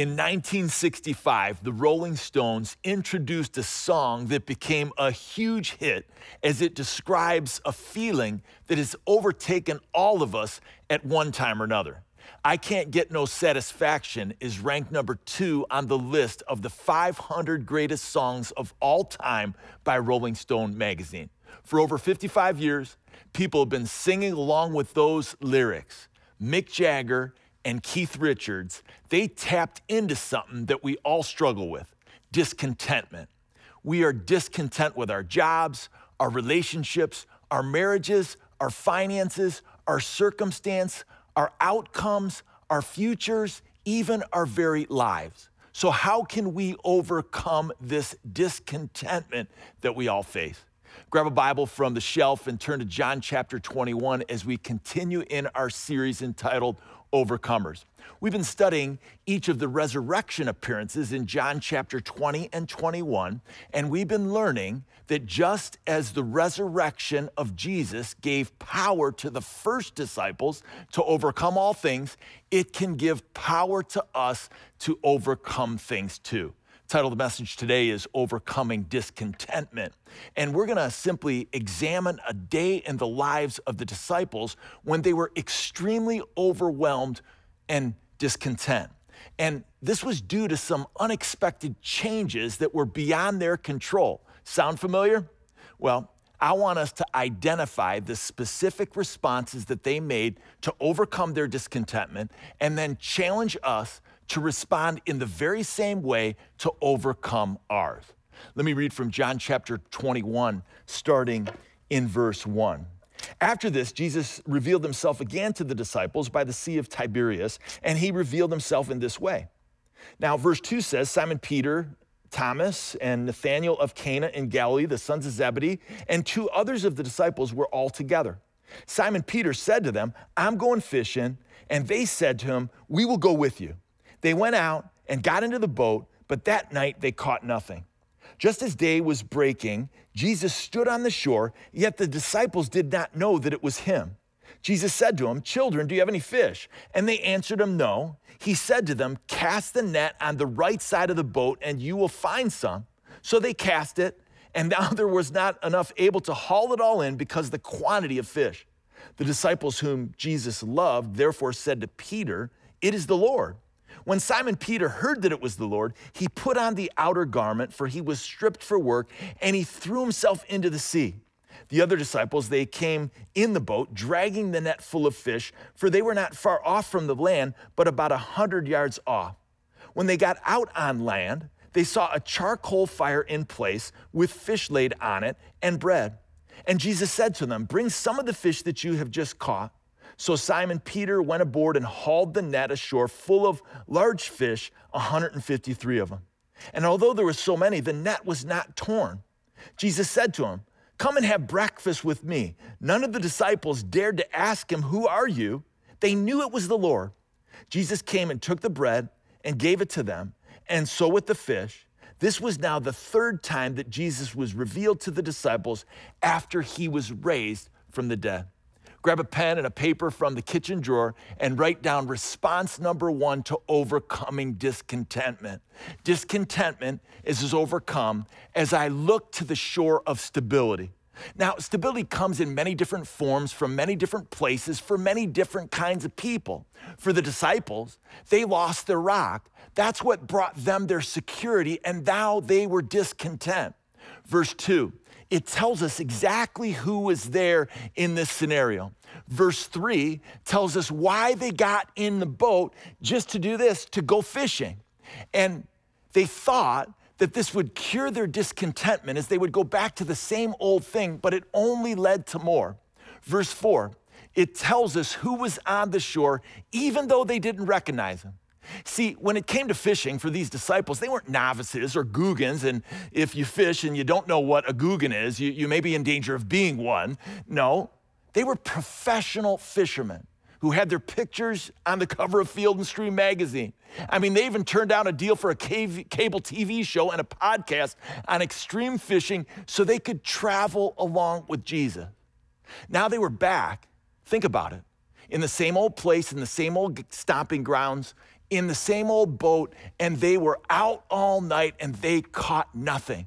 In 1965, the Rolling Stones introduced a song that became a huge hit as it describes a feeling that has overtaken all of us at one time or another. I Can't Get No Satisfaction is ranked number two on the list of the 500 greatest songs of all time by Rolling Stone magazine. For over 55 years, people have been singing along with those lyrics. Mick Jagger and Keith Richards, they tapped into something that we all struggle with discontentment. We are discontent with our jobs, our relationships, our marriages, our finances, our circumstance, our outcomes, our futures, even our very lives. So, how can we overcome this discontentment that we all face? Grab a Bible from the shelf and turn to John chapter 21 as we continue in our series entitled Overcomers. We've been studying each of the resurrection appearances in John chapter 20 and 21, and we've been learning that just as the resurrection of Jesus gave power to the first disciples to overcome all things, it can give power to us to overcome things too title of the message today is Overcoming Discontentment. And we're going to simply examine a day in the lives of the disciples when they were extremely overwhelmed and discontent. And this was due to some unexpected changes that were beyond their control. Sound familiar? Well, I want us to identify the specific responses that they made to overcome their discontentment and then challenge us to respond in the very same way to overcome ours. Let me read from John chapter 21, starting in verse 1. After this, Jesus revealed himself again to the disciples by the Sea of Tiberias, and he revealed himself in this way. Now, verse 2 says Simon Peter, Thomas, and Nathanael of Cana in Galilee, the sons of Zebedee, and two others of the disciples were all together. Simon Peter said to them, I'm going fishing. And they said to him, We will go with you. They went out and got into the boat, but that night they caught nothing. Just as day was breaking, Jesus stood on the shore, yet the disciples did not know that it was him. Jesus said to them, Children, do you have any fish? And they answered him, No. He said to them, Cast the net on the right side of the boat, and you will find some. So they cast it, and now there was not enough able to haul it all in because the quantity of fish. The disciples whom Jesus loved therefore said to Peter, It is the Lord. When Simon Peter heard that it was the Lord, he put on the outer garment, for he was stripped for work, and he threw himself into the sea. The other disciples, they came in the boat, dragging the net full of fish, for they were not far off from the land, but about a hundred yards off. When they got out on land, they saw a charcoal fire in place with fish laid on it and bread. And Jesus said to them, Bring some of the fish that you have just caught. So Simon Peter went aboard and hauled the net ashore full of large fish, 153 of them. And although there were so many, the net was not torn. Jesus said to him, Come and have breakfast with me. None of the disciples dared to ask him, Who are you? They knew it was the Lord. Jesus came and took the bread and gave it to them, and so with the fish. This was now the third time that Jesus was revealed to the disciples after he was raised from the dead. Grab a pen and a paper from the kitchen drawer and write down response number one to overcoming discontentment. Discontentment is as overcome as I look to the shore of stability. Now, stability comes in many different forms from many different places for many different kinds of people. For the disciples, they lost their rock. That's what brought them their security, and now they were discontent. Verse 2 it tells us exactly who was there in this scenario. Verse 3 tells us why they got in the boat just to do this, to go fishing. And they thought that this would cure their discontentment as they would go back to the same old thing, but it only led to more. Verse 4 it tells us who was on the shore, even though they didn't recognize him. See, when it came to fishing for these disciples, they weren't novices or googans. And if you fish and you don't know what a googan is, you, you may be in danger of being one. No, they were professional fishermen who had their pictures on the cover of Field and Stream magazine. I mean, they even turned down a deal for a cable TV show and a podcast on extreme fishing so they could travel along with Jesus. Now they were back, think about it, in the same old place, in the same old stomping grounds, in the same old boat and they were out all night and they caught nothing.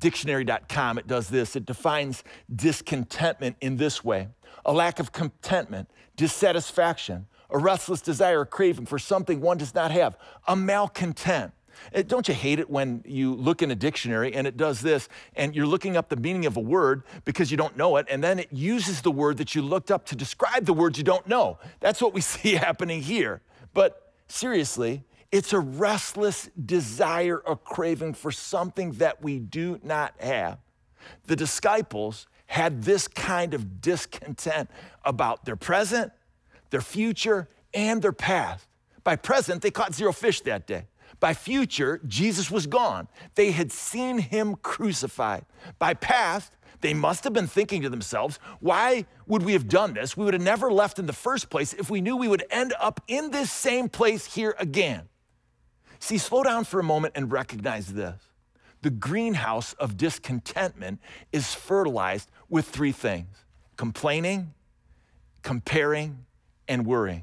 Dictionary.com, it does this. It defines discontentment in this way a lack of contentment, dissatisfaction, a restless desire, a craving for something one does not have, a malcontent. It, eh, don't you hate it when you look in a dictionary and it does this, and you're looking up the meaning of a word because you don't know it, and then it uses the word that you looked up to describe the word you don't know? That's what we see happening here. But seriously, it's a restless desire or craving for something that we do not have. The disciples had this kind of discontent about their present, their future, and their past. By present, they caught zero fish that day. By future, Jesus was gone. They had seen him crucified. By past, they must have been thinking to themselves, why would we have done this? We would have never left in the first place if we knew we would end up in this same place here again. See, slow down for a moment and recognize this. The greenhouse of discontentment is fertilized with three things complaining, comparing, and worrying.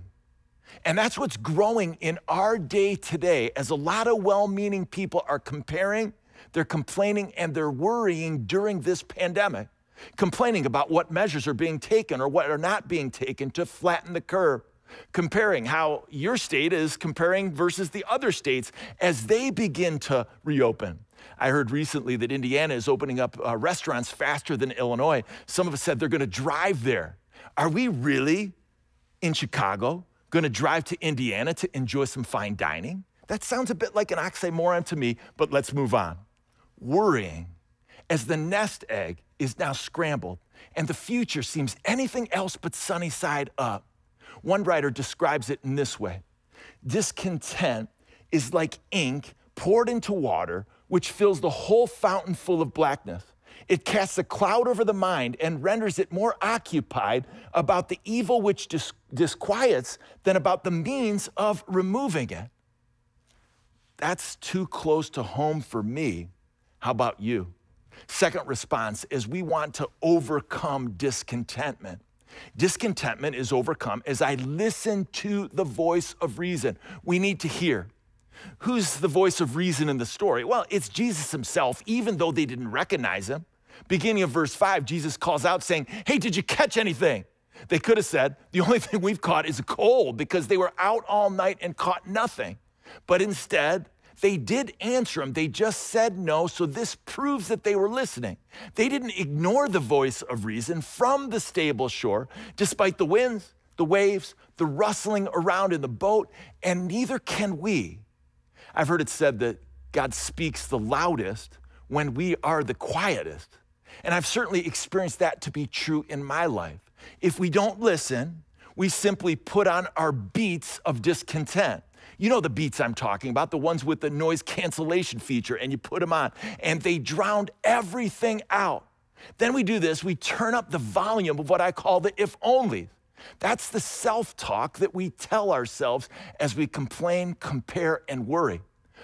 And that's what's growing in our day today as a lot of well meaning people are comparing, they're complaining, and they're worrying during this pandemic, complaining about what measures are being taken or what are not being taken to flatten the curve, comparing how your state is comparing versus the other states as they begin to reopen. I heard recently that Indiana is opening up uh, restaurants faster than Illinois. Some of us said they're going to drive there. Are we really in Chicago? Gonna drive to Indiana to enjoy some fine dining? That sounds a bit like an oxymoron to me, but let's move on. Worrying, as the nest egg is now scrambled and the future seems anything else but sunny side up. One writer describes it in this way Discontent is like ink poured into water, which fills the whole fountain full of blackness. It casts a cloud over the mind and renders it more occupied about the evil which dis- disquiets than about the means of removing it. That's too close to home for me. How about you? Second response is we want to overcome discontentment. Discontentment is overcome as I listen to the voice of reason. We need to hear. Who's the voice of reason in the story? Well, it's Jesus himself, even though they didn't recognize him beginning of verse 5, Jesus calls out saying, Hey, did you catch anything? They could have said, The only thing we've caught is a cold because they were out all night and caught nothing. But instead, they did answer him. They just said no. So this proves that they were listening. They didn't ignore the voice of reason from the stable shore, despite the winds, the waves, the rustling around in the boat, and neither can we. I've heard it said that God speaks the loudest when we are the quietest. And I've certainly experienced that to be true in my life. If we don't listen, we simply put on our beats of discontent. You know the beats I'm talking about, the ones with the noise cancellation feature, and you put them on, and they drowned everything out. Then we do this, we turn up the volume of what I call the if only. That's the self talk that we tell ourselves as we complain, compare, and worry.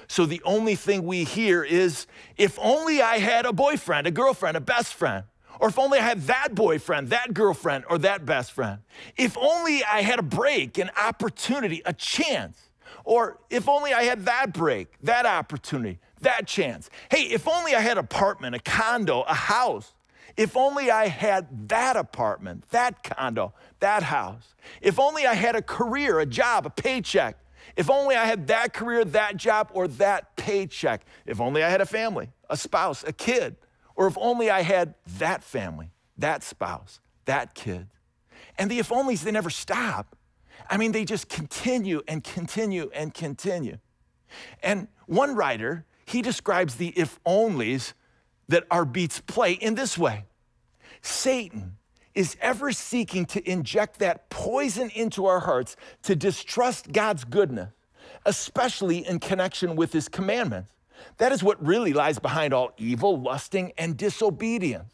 So the only thing we hear is if only I had a boyfriend, a girlfriend, a best friend. Or if only I had that boyfriend, that girlfriend, or that best friend. If only I had a break, an opportunity, a chance. Or if only I had that break, that opportunity, that chance. Hey, if only I had an apartment, a condo, a house. If only I had that apartment, that condo, that house. If only I had a career, a job, a paycheck. If only I had that career, that job, or that paycheck. If only I had a family, a spouse, a kid. Or if only I had that family, that spouse, that kid. And the if onlys, they never stop. I mean, they just continue and continue and continue. And one writer, he describes the if onlys that our beats play in this way Satan is ever seeking to inject that poison into our hearts to distrust God's goodness, especially in connection with His commandments. That is what really lies behind all evil, lusting, and disobedience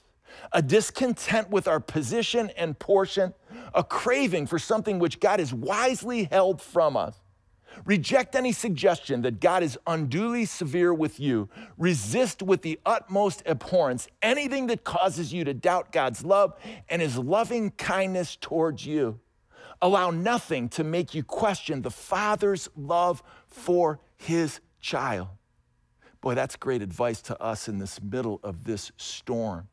a discontent with our position and portion, a craving for something which God has wisely held from us. Reject any suggestion that God is unduly severe with you. Resist with the utmost abhorrence anything that causes you to doubt God's love and his loving kindness towards you. Allow nothing to make you question the Father's love for his child. Boy, that's great advice to us in this middle of this storm.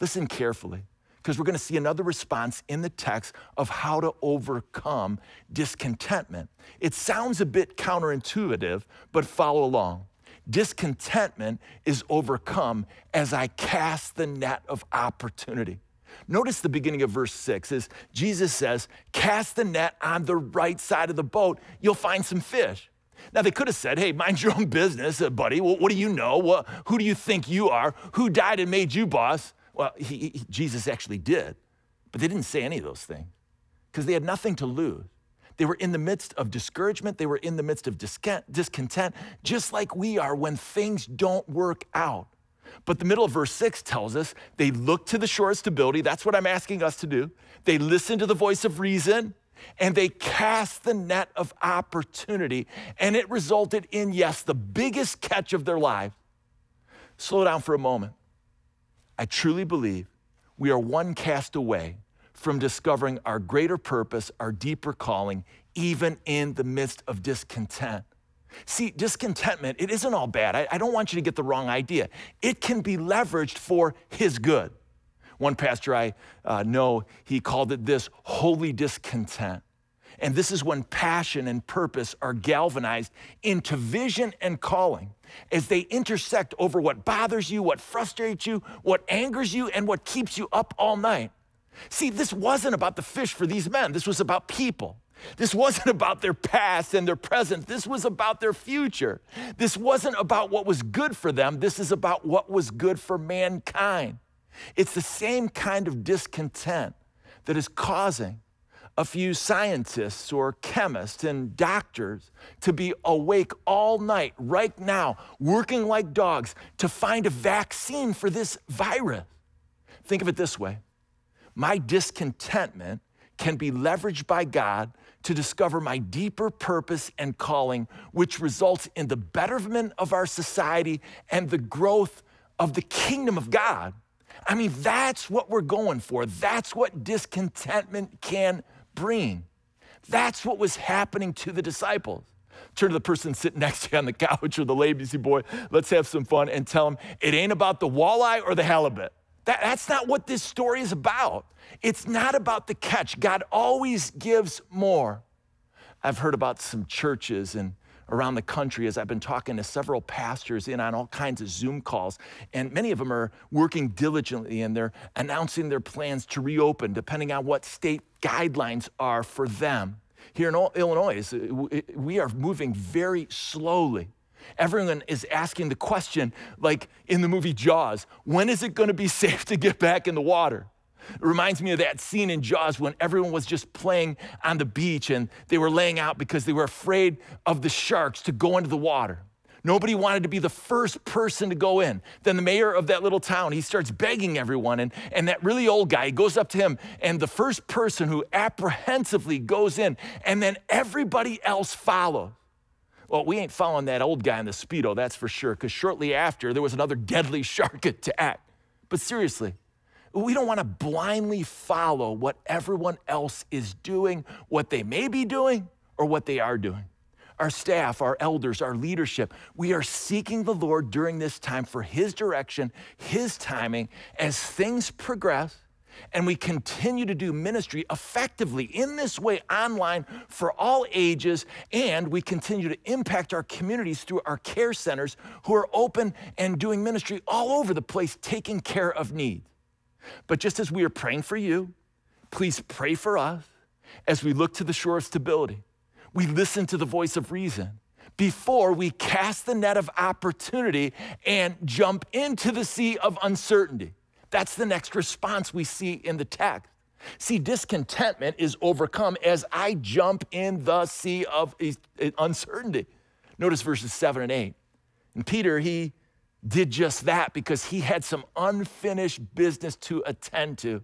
Listen carefully because we're going to see another response in the text of how to overcome discontentment. It sounds a bit counterintuitive, but follow along. Discontentment is overcome as I cast the net of opportunity. Notice the beginning of verse 6 is Jesus says, Cast the net on the right side of the boat, you'll find some fish. Now, they could have said, Hey, mind your own business, uh, buddy. what do you know? who do you think you are? Who died and made you boss? Well, he, he, Jesus actually did, but they didn't say any of those things because they had nothing to lose. They were in the midst of discouragement. They were in the midst of discontent, just like we are when things don't work out. But the middle of verse 6 tells us they looked to the shore of stability. That's what I'm asking us to do. They listened to the voice of reason and they cast the net of opportunity. And it resulted in, yes, the biggest catch of their life. Slow down for a moment. I truly believe we are one cast away from discovering our greater purpose, our deeper calling, even in the midst of discontent. See, discontentment, it isn't all bad. I, I, don't want you to get the wrong idea. It can be leveraged for His good. One pastor I uh, know, he called it this holy discontent. And this is when passion and purpose are galvanized into vision and calling as they intersect over what bothers you, what frustrates you, what angers you, and what keeps you up all night. See, this wasn't about the fish for these men, this was about people. This wasn't about their past and their present. This was about their future. This wasn't about what was good for them. This is about what was good for mankind. It's the same kind of discontent that is causing a few scientists or chemists and doctors to be awake all night right now, working like dogs to find a vaccine for this virus. Think of it this way my discontentment can be leveraged by God to discover my deeper purpose and calling, which results in the betterment of our society and the growth of the kingdom of God. I mean, that's what we're going for. That's what discontentment can Bring. That's what was happening to the disciples. Turn to the person sitting next to you on the couch or the lazy boy, let's have some fun, and tell them it ain't about the walleye or the halibut. That, that's not what this story is about. It's not about the catch. God always gives more. I've heard about some churches and around the country as I've been talking to several pastors in on all kinds of Zoom calls. And many of them are working diligently and they're announcing their plans to reopen depending on what state guidelines are for them. Here in Illinois, uh, we are moving very slowly. Everyone is asking the question, like in the movie Jaws, when is it going to be safe to get back in the water? It reminds me of that scene in Jaws when everyone was just playing on the beach and they were laying out because they were afraid of the sharks to go into the water. Nobody wanted to be the first person to go in. Then the mayor of that little town, he starts begging everyone. And, and that really old guy goes up to him, and the first person who apprehensively goes in, and then everybody else follows. Well, we ain't following that old guy in the Speedo, that's for sure, because shortly after, there was another deadly shark attack. But seriously, we don't want to blindly follow what everyone else is doing, what they may be doing, or what they are doing. Our staff, our elders, our leadership, we are seeking the Lord during this time for His direction, His timing, as things progress and we continue to do ministry effectively in this way online for all ages. And we continue to impact our communities through our care centers who are open and doing ministry all over the place, taking care of needs. But just as we are praying for you, please pray for us as we look to the shore of stability. We listen to the voice of reason before we cast the net of opportunity and jump into the sea of uncertainty. That's the next response we see in the text. See, discontentment is overcome as I jump in the sea of uncertainty. Notice verses 7 and 8. And Peter, he did just that because he had some unfinished business to attend to.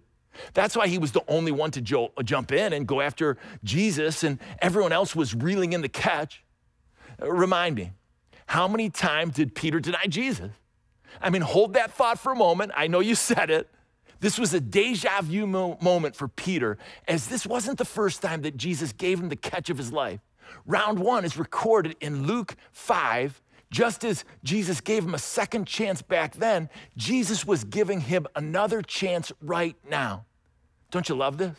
That's why he was the only one to jo- jump in and go after Jesus, and everyone else was reeling in the catch. Remind me, how many times did Peter deny Jesus? I mean, hold that thought for a moment. I know you said it. This was a deja vu mo- moment for Peter, as this wasn't the first time that Jesus gave him the catch of his life. Round one is recorded in Luke 5, just as Jesus gave him a second chance back then, Jesus was giving him another chance right now. Don't you love this?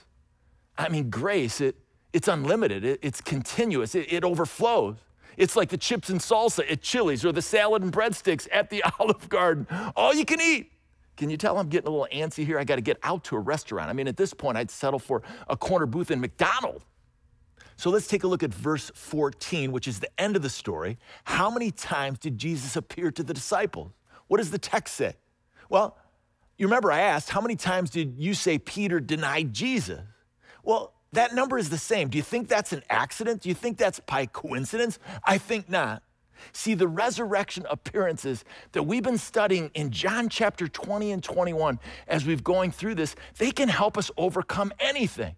I mean, grace, it, it's unlimited, it, it's continuous, it, it overflows. It's like the chips and salsa at Chili's or the salad and breadsticks at the Olive Garden. All you can eat. Can you tell I'm getting a little antsy here? I got to get out to a restaurant. I mean, at this point, I'd settle for a corner booth in McDonald's. So let's take a look at verse 14, which is the end of the story. How many times did Jesus appear to the disciples? What does the text say? Well, you remember I asked, how many times did you say Peter denied Jesus? Well, that number is the same. Do you think that's an accident? Do you think that's by coincidence? I think not. See, the resurrection appearances that we've been studying in John chapter 20 and 21 as we've going through this, they can help us overcome anything.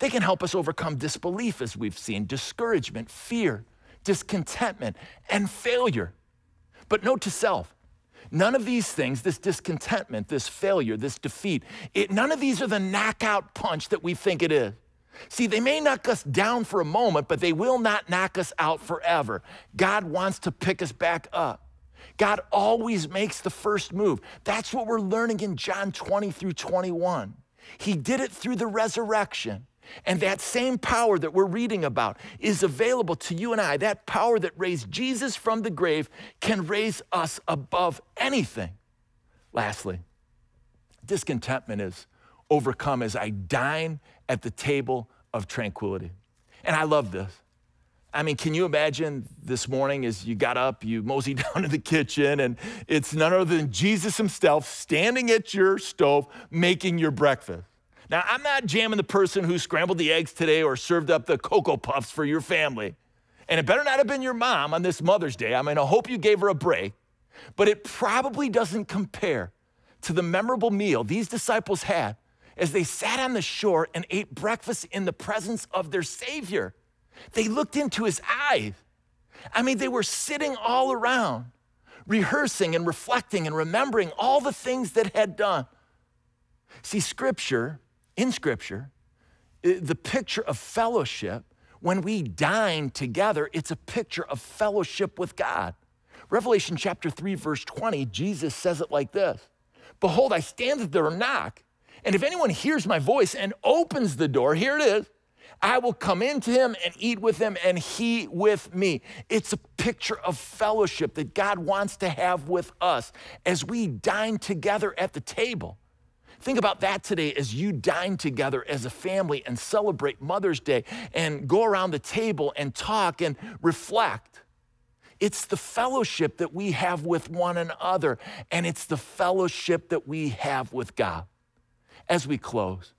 They can help us overcome disbelief, as we've seen, discouragement, fear, discontentment, and failure. But note to self, none of these things, this discontentment, this failure, this defeat, it, none of these are the knockout punch that we think it is. See, they may knock us down for a moment, but they will not knock us out forever. God wants to pick us back up. God always makes the first move. That's what we're learning in John 20 through 21. He did it through the resurrection. And that same power that we're reading about is available to you and I. That power that raised Jesus from the grave can raise us above anything. Lastly, discontentment is overcome as I dine at the table of tranquility. And I love this. I mean, can you imagine this morning as you got up, you mosey down to the kitchen, and it's none other than Jesus himself standing at your stove making your breakfast? Now, I'm not jamming the person who scrambled the eggs today or served up the Cocoa Puffs for your family. And it better not have been your mom on this Mother's Day. I mean, I hope you gave her a break, but it probably doesn't compare to the memorable meal these disciples had as they sat on the shore and ate breakfast in the presence of their Savior. They looked into his eyes. I mean, they were sitting all around, rehearsing and reflecting and remembering all the things that had done. See, Scripture in Scripture, the picture of fellowship, when we dine together, it's a picture of fellowship with God. Revelation chapter 3, verse 20, Jesus says it like this Behold, I stand at the knock, and if anyone hears my voice and opens the door, here it is, I will come into him and eat with him, and he with me. It's a picture of fellowship that God wants to have with us as we dine together at the table. Think about that today as you dine together as a family and celebrate Mother's Day and go around the table and talk and reflect. It's the fellowship that we have with one another, and it's the fellowship that we have with God. As we close,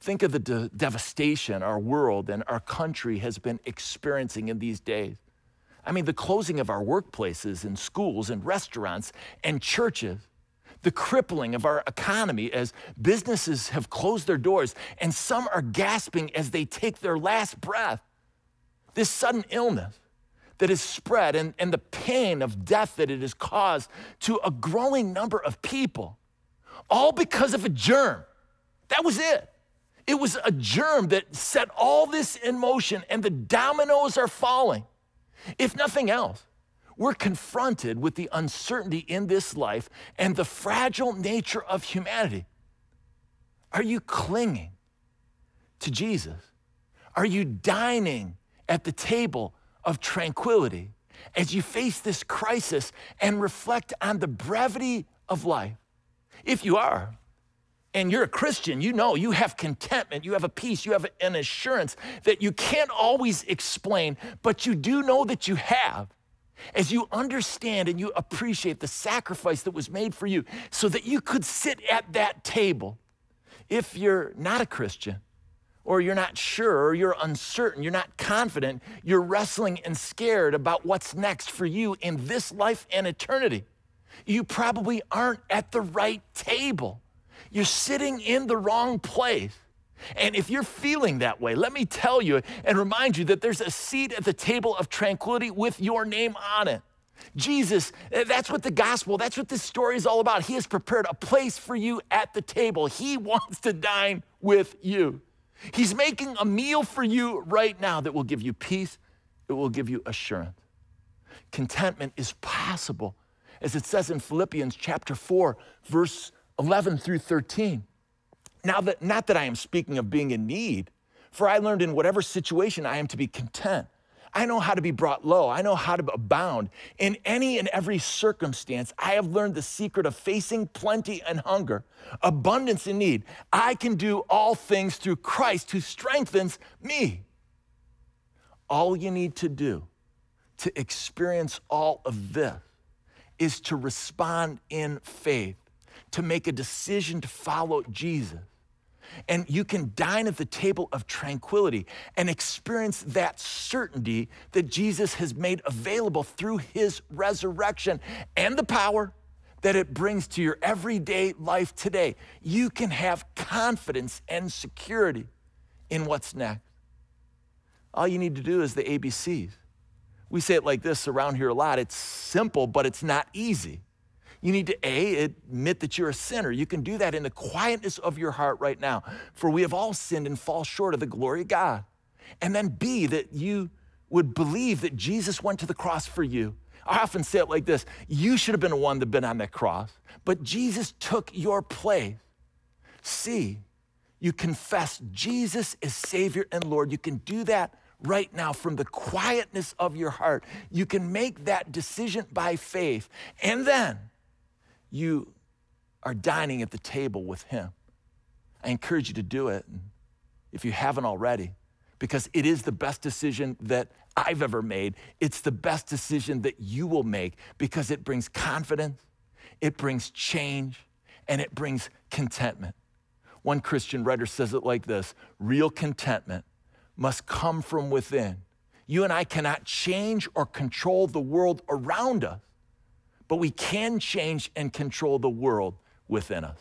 think of the de- devastation our world and our country has been experiencing in these days. I mean, the closing of our workplaces and schools and restaurants and churches the crippling of our economy as businesses have closed their doors and some are gasping as they take their last breath. This sudden illness that is spread and, and the pain of death that it has caused to a growing number of people, all because of a germ. That was it. It was a germ that set all this in motion, and the dominoes are falling. If nothing else, we're confronted with the uncertainty in this life and the fragile nature of humanity. Are you clinging to Jesus? Are you dining at the table of tranquility as you face this crisis and reflect on the brevity of life? If you are, and you're a Christian, you know you have contentment, you have a peace, you have an assurance that you can't always explain, but you do know that you have as you understand and you appreciate the sacrifice that was made for you so that you could sit at that table, if you're not a Christian, or you're not sure, or you're uncertain, you're not confident, you're wrestling and scared about what's next for you in this life and eternity, you probably aren't at the right table. You're sitting in the wrong place. And if you're feeling that way, let me tell you and remind you that there's a seat at the table of tranquility with your name on it. Jesus, eh, that's what the gospel, that's what this story is all about. He has prepared a place for you at the table. He wants to dine with you. He's making a meal for you right now that will give you peace, it will give you assurance. Contentment is possible, as it says in Philippians chapter 4, verse 11 through 13. Now that, not that I am speaking of being in need, for I learned in whatever situation I am to be content. I know how to be brought low. I know how to abound. In any and every circumstance, I have learned the secret of facing plenty and hunger, abundance and need. I can do all things through Christ who strengthens me. All you need to do to experience all of this is to respond in faith to make a decision to follow Jesus. And you can dine at the table of tranquility and experience that certainty that Jesus has made available through his resurrection and the power that it brings to your everyday life today. You can have confidence and security in what's next. All you need to do is the ABCs. We say it like this around here a lot. It's simple, but it's not easy. You need to A, admit that you're a sinner. You can do that in the quietness of your heart right now, for we have all sinned and fall short of the glory of God. And then B, that you would believe that Jesus went to the cross for you. I often say it like this you should have been the one that been on that cross, but Jesus took your place. C, you confess Jesus is Savior and Lord. You can do that right now from the quietness of your heart. You can make that decision by faith. And then, you are dining at the table with Him. I encourage you to do it if you haven't already, because it is the best decision that I've ever made. It's the best decision that you will make because it brings confidence, it brings change, and it brings contentment. One Christian writer says it like this real contentment must come from within. You and I cannot change or control the world around us, but we can change and control the world within us.